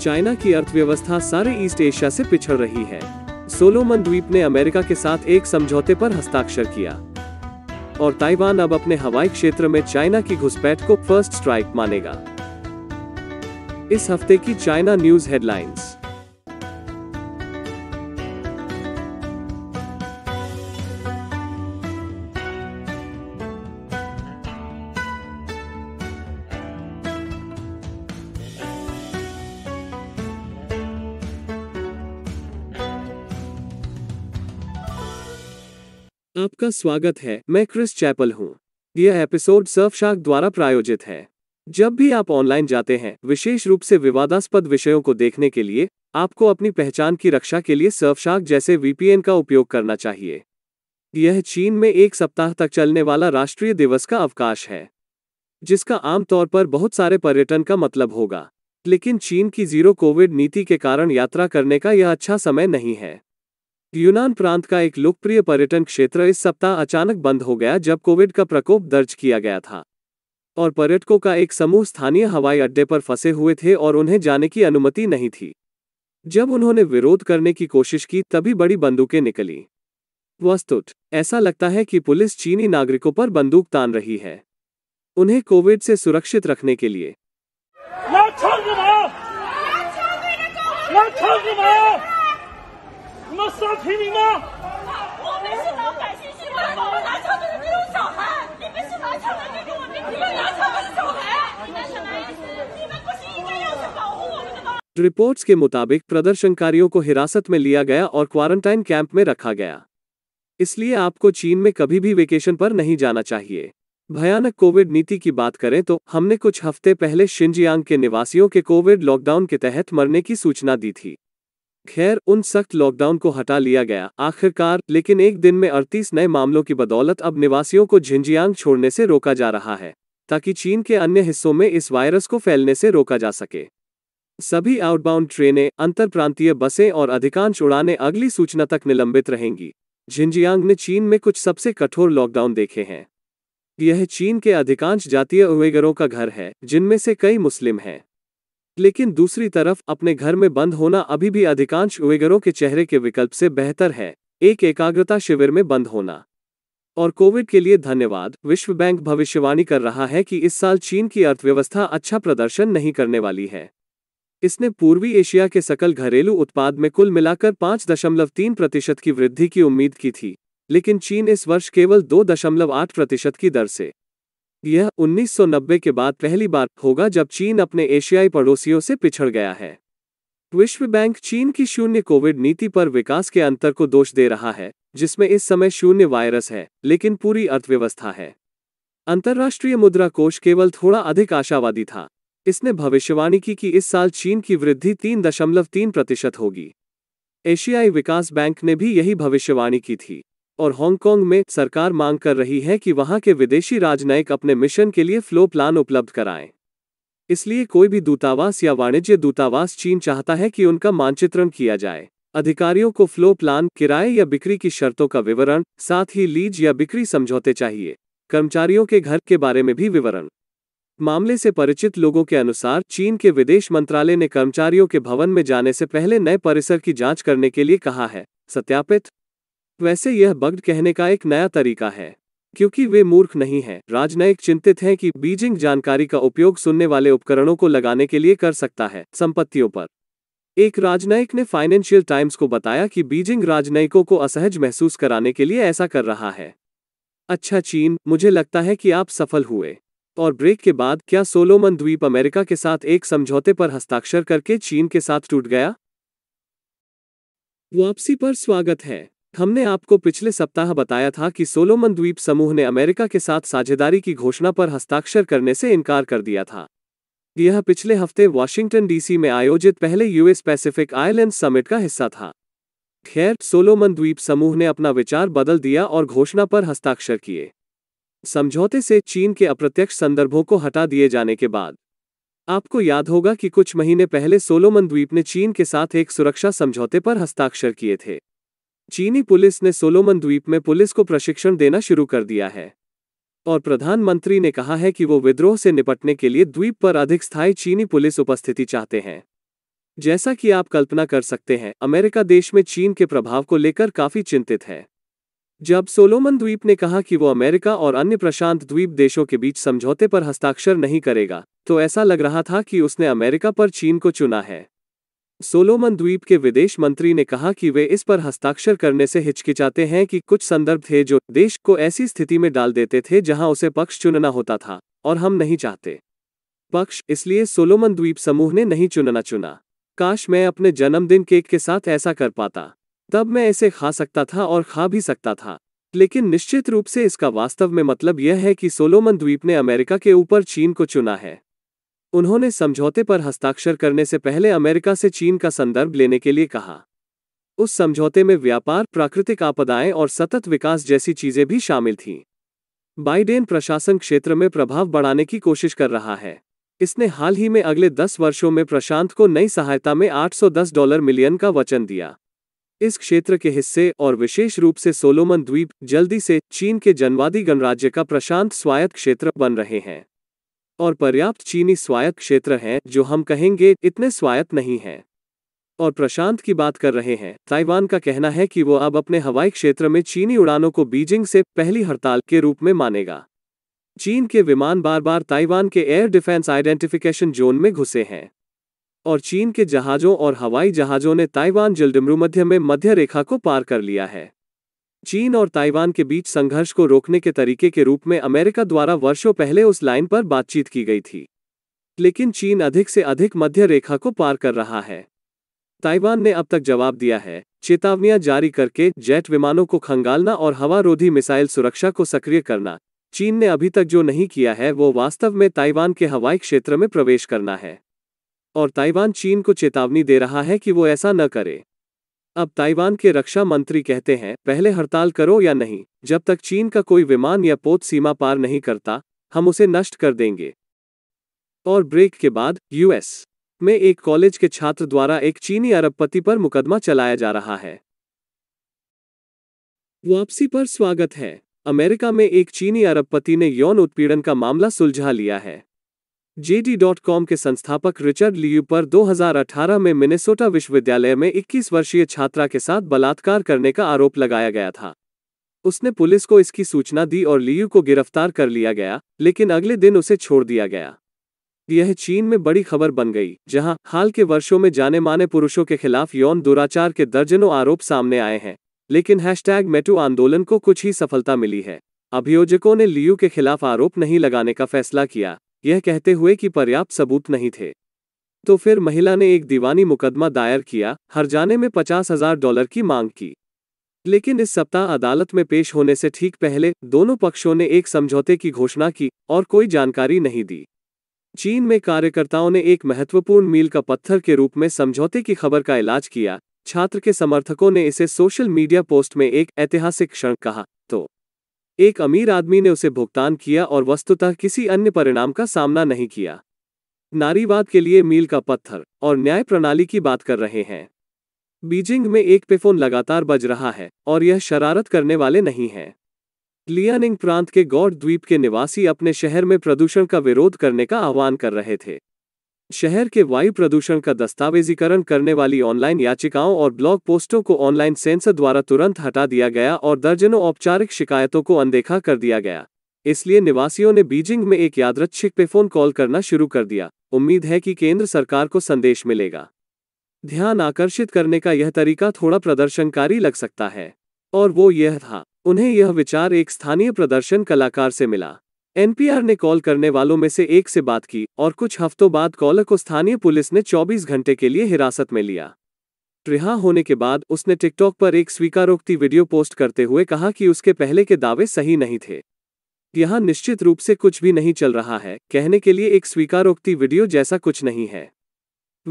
China की अर्थव्यवस्था सारे ईस्ट एशिया से पिछड़ रही है सोलोमन द्वीप ने अमेरिका के साथ एक समझौते पर हस्ताक्षर किया और ताइवान अब अपने हवाई क्षेत्र में चाइना की घुसपैठ को फर्स्ट स्ट्राइक मानेगा इस हफ्ते की चाइना न्यूज हेडलाइंस आपका स्वागत है मैं क्रिस चैपल हूँ यह एपिसोड शाक द्वारा प्रायोजित है जब भी आप ऑनलाइन जाते हैं विशेष रूप से विवादास्पद विषयों को देखने के लिए आपको अपनी पहचान की रक्षा के लिए शाक जैसे वीपीएन का उपयोग करना चाहिए यह चीन में एक सप्ताह तक चलने वाला राष्ट्रीय दिवस का अवकाश है जिसका आमतौर पर बहुत सारे पर्यटन का मतलब होगा लेकिन चीन की जीरो कोविड नीति के कारण यात्रा करने का यह अच्छा समय नहीं है यूनान प्रांत का एक लोकप्रिय पर्यटन क्षेत्र इस सप्ताह अचानक बंद हो गया जब कोविड का प्रकोप दर्ज किया गया था और पर्यटकों का एक समूह स्थानीय हवाई अड्डे पर फंसे हुए थे और उन्हें जाने की अनुमति नहीं थी जब उन्होंने विरोध करने की कोशिश की तभी बड़ी बंदूकें निकली वस्तुत ऐसा लगता है कि पुलिस चीनी नागरिकों पर बंदूक तान रही है उन्हें कोविड से सुरक्षित रखने के लिए 你们杀平民吗？我们是老百姓，是来我们拿枪的人没有小孩，你们是拿枪的人给我们，你们拿枪的是小孩，你们什么意思？你们不是应该要去保护我们的吗？रिपोर्ट्स के मुताबिक प्रदर्शनकारियों को हिरासत में लिया गया और क्वारंटाइन कैंप में रखा गया इसलिए आपको चीन में कभी भी वेकेशन पर नहीं जाना चाहिए भयानक कोविड नीति की बात करें तो हमने कुछ हफ्ते पहले शिंजियांग के निवासियों के कोविड लॉकडाउन के तहत मरने की सूचना दी थी खैर उन सख्त लॉकडाउन को हटा लिया गया आखिरकार लेकिन एक दिन में अड़तीस नए मामलों की बदौलत अब निवासियों को झिंझियांग छोड़ने से रोका जा रहा है ताकि चीन के अन्य हिस्सों में इस वायरस को फैलने से रोका जा सके सभी आउटबाउंड ट्रेनें अंतर प्रांतीय बसें और अधिकांश उड़ानें अगली सूचना तक निलंबित रहेंगी झिंजियांग ने चीन में कुछ सबसे कठोर लॉकडाउन देखे हैं यह चीन के अधिकांश जातीय उवेगरों का घर है जिनमें से कई मुस्लिम हैं लेकिन दूसरी तरफ अपने घर में बंद होना अभी भी अधिकांश उइगरों के चेहरे के विकल्प से बेहतर है एक एकाग्रता शिविर में बंद होना और कोविड के लिए धन्यवाद विश्व बैंक भविष्यवाणी कर रहा है कि इस साल चीन की अर्थव्यवस्था अच्छा प्रदर्शन नहीं करने वाली है इसने पूर्वी एशिया के सकल घरेलू उत्पाद में कुल मिलाकर पाँच दशमलव तीन प्रतिशत की वृद्धि की उम्मीद की थी लेकिन चीन इस वर्ष केवल दो दशमलव आठ प्रतिशत की दर से यह 1990 के बाद पहली बार होगा जब चीन अपने एशियाई पड़ोसियों से पिछड़ गया है विश्व बैंक चीन की शून्य कोविड नीति पर विकास के अंतर को दोष दे रहा है जिसमें इस समय शून्य वायरस है लेकिन पूरी अर्थव्यवस्था है अंतर्राष्ट्रीय मुद्रा कोष केवल थोड़ा अधिक आशावादी था इसने भविष्यवाणी की कि इस साल चीन की वृद्धि तीन दशमलव तीन प्रतिशत होगी एशियाई विकास बैंक ने भी यही भविष्यवाणी की थी और हांगकांग में सरकार मांग कर रही है कि वहां के विदेशी राजनयिक अपने मिशन के लिए फ्लो प्लान उपलब्ध कराएं इसलिए कोई भी दूतावास या वाणिज्य दूतावास चीन चाहता है कि उनका मानचित्रण किया जाए अधिकारियों को फ्लो प्लान किराए या बिक्री की शर्तों का विवरण साथ ही लीज या बिक्री समझौते चाहिए कर्मचारियों के घर के बारे में भी विवरण मामले से परिचित लोगों के अनुसार चीन के विदेश मंत्रालय ने कर्मचारियों के भवन में जाने से पहले नए परिसर की जांच करने के लिए कहा है सत्यापित वैसे यह बग्ड कहने का एक नया तरीका है क्योंकि वे मूर्ख नहीं हैं राजनयिक चिंतित हैं कि बीजिंग जानकारी का उपयोग सुनने वाले उपकरणों को लगाने के लिए कर सकता है संपत्तियों पर एक राजनयिक ने फाइनेंशियल टाइम्स को बताया कि बीजिंग राजनयिकों को असहज महसूस कराने के लिए ऐसा कर रहा है अच्छा चीन मुझे लगता है कि आप सफल हुए और ब्रेक के बाद क्या सोलोमन द्वीप अमेरिका के साथ एक समझौते पर हस्ताक्षर करके चीन के साथ टूट गया वापसी पर स्वागत है हमने आपको पिछले सप्ताह बताया था कि सोलोमन द्वीप समूह ने अमेरिका के साथ साझेदारी की घोषणा पर हस्ताक्षर करने से इनकार कर दिया था यह पिछले हफ्ते वाशिंगटन डीसी में आयोजित पहले यूएस पैसिफिक आइलैंड समिट का हिस्सा था खैर सोलोमन द्वीप समूह ने अपना विचार बदल दिया और घोषणा पर हस्ताक्षर किए समझौते से चीन के अप्रत्यक्ष संदर्भों को हटा दिए जाने के बाद आपको याद होगा कि कुछ महीने पहले सोलोमन द्वीप ने चीन के साथ एक सुरक्षा समझौते पर हस्ताक्षर किए थे चीनी पुलिस ने सोलोमन द्वीप में पुलिस को प्रशिक्षण देना शुरू कर दिया है और प्रधानमंत्री ने कहा है कि वो विद्रोह से निपटने के लिए द्वीप पर अधिक स्थायी चीनी पुलिस उपस्थिति चाहते हैं जैसा कि आप कल्पना कर सकते हैं अमेरिका देश में चीन के प्रभाव को लेकर काफी चिंतित है जब सोलोमन द्वीप ने कहा कि वो अमेरिका और अन्य प्रशांत द्वीप देशों के बीच समझौते पर हस्ताक्षर नहीं करेगा तो ऐसा लग रहा था कि उसने अमेरिका पर चीन को चुना है सोलोमन द्वीप के विदेश मंत्री ने कहा कि वे इस पर हस्ताक्षर करने से हिचकिचाते हैं कि कुछ संदर्भ थे जो देश को ऐसी स्थिति में डाल देते थे जहां उसे पक्ष चुनना होता था और हम नहीं चाहते पक्ष इसलिए सोलोमन द्वीप समूह ने नहीं चुनना चुना काश मैं अपने जन्मदिन केक के साथ ऐसा कर पाता तब मैं इसे खा सकता था और खा भी सकता था लेकिन निश्चित रूप से इसका वास्तव में मतलब यह है कि सोलोमन द्वीप ने अमेरिका के ऊपर चीन को चुना है उन्होंने समझौते पर हस्ताक्षर करने से पहले अमेरिका से चीन का संदर्भ लेने के लिए कहा उस समझौते में व्यापार प्राकृतिक आपदाएं और सतत विकास जैसी चीजें भी शामिल थीं बाइडेन प्रशासन क्षेत्र में प्रभाव बढ़ाने की कोशिश कर रहा है इसने हाल ही में अगले 10 वर्षों में प्रशांत को नई सहायता में 810 डॉलर मिलियन का वचन दिया इस क्षेत्र के हिस्से और विशेष रूप से सोलोमन द्वीप जल्दी से चीन के जनवादी गणराज्य का प्रशांत स्वायत्त क्षेत्र बन रहे हैं और पर्याप्त चीनी स्वायत्त क्षेत्र हैं जो हम कहेंगे इतने स्वायत्त नहीं हैं और प्रशांत की बात कर रहे हैं ताइवान का कहना है कि वो अब अपने हवाई क्षेत्र में चीनी उड़ानों को बीजिंग से पहली हड़ताल के रूप में मानेगा चीन के विमान बार बार ताइवान के एयर डिफेंस आइडेंटिफिकेशन जोन में घुसे हैं और चीन के जहाज़ों और हवाई जहाज़ों ने ताइवान जलडमरू मध्य में मध्य रेखा को पार कर लिया है चीन और ताइवान के बीच संघर्ष को रोकने के तरीके के रूप में अमेरिका द्वारा वर्षों पहले उस लाइन पर बातचीत की गई थी लेकिन चीन अधिक से अधिक मध्य रेखा को पार कर रहा है ताइवान ने अब तक जवाब दिया है चेतावनियां जारी करके जेट विमानों को खंगालना और हवा रोधी मिसाइल सुरक्षा को सक्रिय करना चीन ने अभी तक जो नहीं किया है वो वास्तव में ताइवान के हवाई क्षेत्र में प्रवेश करना है और ताइवान चीन को चेतावनी दे रहा है कि वो ऐसा न करे अब ताइवान के रक्षा मंत्री कहते हैं पहले हड़ताल करो या नहीं जब तक चीन का कोई विमान या पोत सीमा पार नहीं करता हम उसे नष्ट कर देंगे और ब्रेक के बाद यूएस में एक कॉलेज के छात्र द्वारा एक चीनी अरबपति पर मुकदमा चलाया जा रहा है वापसी पर स्वागत है अमेरिका में एक चीनी अरबपति ने यौन उत्पीड़न का मामला सुलझा लिया है कॉम के संस्थापक रिचर्ड लियू पर 2018 में मिनेसोटा विश्वविद्यालय में 21 वर्षीय छात्रा के साथ बलात्कार करने का आरोप लगाया गया था उसने पुलिस को इसकी सूचना दी और लियू को गिरफ्तार कर लिया गया लेकिन अगले दिन उसे छोड़ दिया गया यह चीन में बड़ी खबर बन गई जहां हाल के वर्षों में जाने माने पुरुषों के खिलाफ यौन दुराचार के दर्जनों आरोप सामने आए हैं लेकिन हैशटैग मेटू आंदोलन को कुछ ही सफलता मिली है अभियोजकों ने लियू के खिलाफ आरोप नहीं लगाने का फैसला किया यह कहते हुए कि पर्याप्त सबूत नहीं थे तो फिर महिला ने एक दीवानी मुकदमा दायर किया हर जाने में पचास हजार डॉलर की मांग की लेकिन इस सप्ताह अदालत में पेश होने से ठीक पहले दोनों पक्षों ने एक समझौते की घोषणा की और कोई जानकारी नहीं दी चीन में कार्यकर्ताओं ने एक महत्वपूर्ण मील का पत्थर के रूप में समझौते की खबर का इलाज किया छात्र के समर्थकों ने इसे सोशल मीडिया पोस्ट में एक ऐतिहासिक क्षण कहा एक अमीर आदमी ने उसे भुगतान किया और वस्तुतः किसी अन्य परिणाम का सामना नहीं किया नारीवाद के लिए मील का पत्थर और न्याय प्रणाली की बात कर रहे हैं बीजिंग में एक पेफोन लगातार बज रहा है और यह शरारत करने वाले नहीं हैं लियानिंग प्रांत के गौड द्वीप के निवासी अपने शहर में प्रदूषण का विरोध करने का आह्वान कर रहे थे शहर के वायु प्रदूषण का दस्तावेजीकरण करने वाली ऑनलाइन याचिकाओं और ब्लॉग पोस्टों को ऑनलाइन सेंसर द्वारा तुरंत हटा दिया गया और दर्जनों औपचारिक शिकायतों को अनदेखा कर दिया गया इसलिए निवासियों ने बीजिंग में एक यादृच्छिक पे फोन कॉल करना शुरू कर दिया उम्मीद है कि केंद्र सरकार को संदेश मिलेगा ध्यान आकर्षित करने का यह तरीका थोड़ा प्रदर्शनकारी लग सकता है और वो यह था उन्हें यह विचार एक स्थानीय प्रदर्शन कलाकार से मिला एनपीआर ने कॉल करने वालों में से एक से बात की और कुछ हफ्तों बाद कॉलर को स्थानीय पुलिस ने 24 घंटे के लिए हिरासत में लिया रिहा होने के बाद उसने टिकटॉक पर एक स्वीकारोक्ति वीडियो पोस्ट करते हुए कहा कि उसके पहले के दावे सही नहीं थे यहां निश्चित रूप से कुछ भी नहीं चल रहा है कहने के लिए एक स्वीकारोक्ति वीडियो जैसा कुछ नहीं है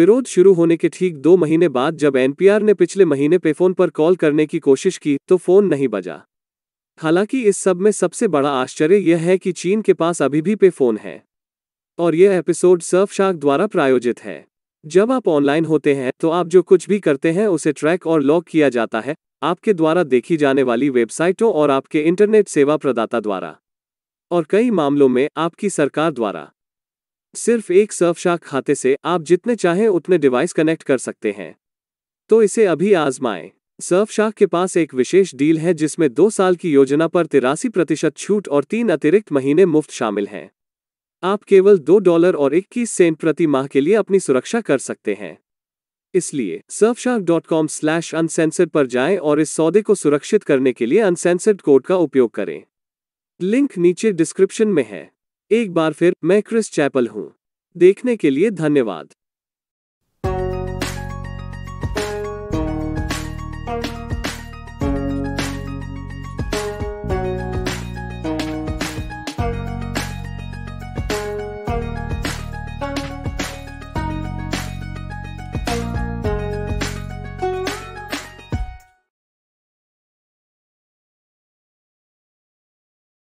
विरोध शुरू होने के ठीक दो महीने बाद जब एनपीआर ने पिछले महीने पेफोन पर कॉल करने की कोशिश की तो फोन नहीं बजा हालांकि इस सब में सबसे बड़ा आश्चर्य यह है कि चीन के पास अभी भी पे फोन है और यह एपिसोड सर्फ शाक द्वारा प्रायोजित है जब आप ऑनलाइन होते हैं तो आप जो कुछ भी करते हैं उसे ट्रैक और लॉग किया जाता है आपके द्वारा देखी जाने वाली वेबसाइटों और आपके इंटरनेट सेवा प्रदाता द्वारा और कई मामलों में आपकी सरकार द्वारा सिर्फ एक सर्फशार्क खाते से आप जितने चाहें उतने डिवाइस कनेक्ट कर सकते हैं तो इसे अभी आजमाएं सर्व शाह के पास एक विशेष डील है जिसमें दो साल की योजना पर तिरासी प्रतिशत छूट और तीन अतिरिक्त महीने मुफ्त शामिल हैं आप केवल दो डॉलर और इक्कीस सेंट प्रति माह के लिए अपनी सुरक्षा कर सकते हैं इसलिए Surfshark dot com slash uncensored पर जाएं और इस सौदे को सुरक्षित करने के लिए अनसेंसर्ड कोड का उपयोग करें लिंक नीचे डिस्क्रिप्शन में है एक बार फिर मैं क्रिस चैपल हूँ देखने के लिए धन्यवाद